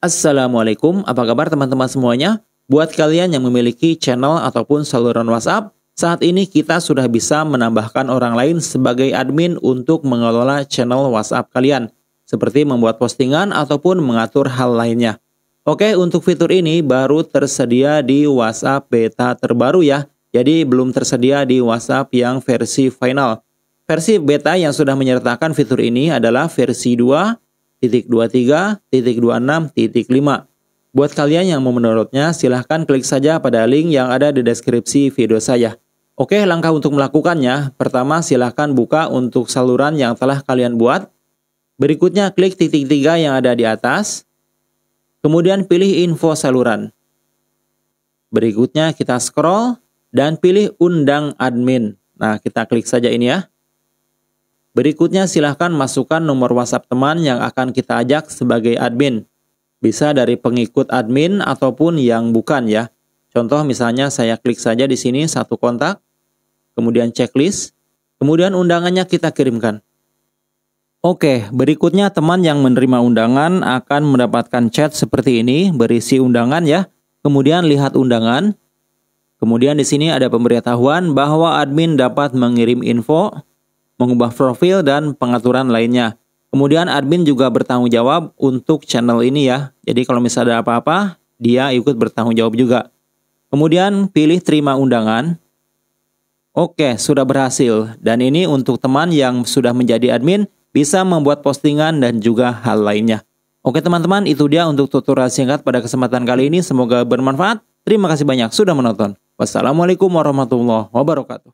Assalamualaikum, apa kabar teman-teman semuanya? Buat kalian yang memiliki channel ataupun saluran WhatsApp, saat ini kita sudah bisa menambahkan orang lain sebagai admin untuk mengelola channel WhatsApp kalian, seperti membuat postingan ataupun mengatur hal lainnya. Oke, untuk fitur ini baru tersedia di WhatsApp beta terbaru ya, jadi belum tersedia di WhatsApp yang versi final. Versi beta yang sudah menyertakan fitur ini adalah versi 2 Titik titik titik 5 Buat kalian yang mau menurutnya, silahkan klik saja pada link yang ada di deskripsi video saya. Oke, langkah untuk melakukannya, pertama silahkan buka untuk saluran yang telah kalian buat. Berikutnya klik titik tiga yang ada di atas. Kemudian pilih info saluran. Berikutnya kita scroll dan pilih undang admin. Nah, kita klik saja ini ya. Berikutnya silahkan masukkan nomor WhatsApp teman yang akan kita ajak sebagai admin. Bisa dari pengikut admin ataupun yang bukan ya. Contoh misalnya saya klik saja di sini satu kontak, kemudian checklist, kemudian undangannya kita kirimkan. Oke, berikutnya teman yang menerima undangan akan mendapatkan chat seperti ini berisi undangan ya. Kemudian lihat undangan. Kemudian di sini ada pemberitahuan bahwa admin dapat mengirim info, mengubah profil, dan pengaturan lainnya. Kemudian admin juga bertanggung jawab untuk channel ini ya. Jadi kalau misalnya ada apa-apa, dia ikut bertanggung jawab juga. Kemudian pilih terima undangan. Oke, sudah berhasil. Dan ini untuk teman yang sudah menjadi admin, bisa membuat postingan dan juga hal lainnya. Oke teman-teman, itu dia untuk tutorial singkat pada kesempatan kali ini. Semoga bermanfaat. Terima kasih banyak sudah menonton. Wassalamualaikum warahmatullahi wabarakatuh.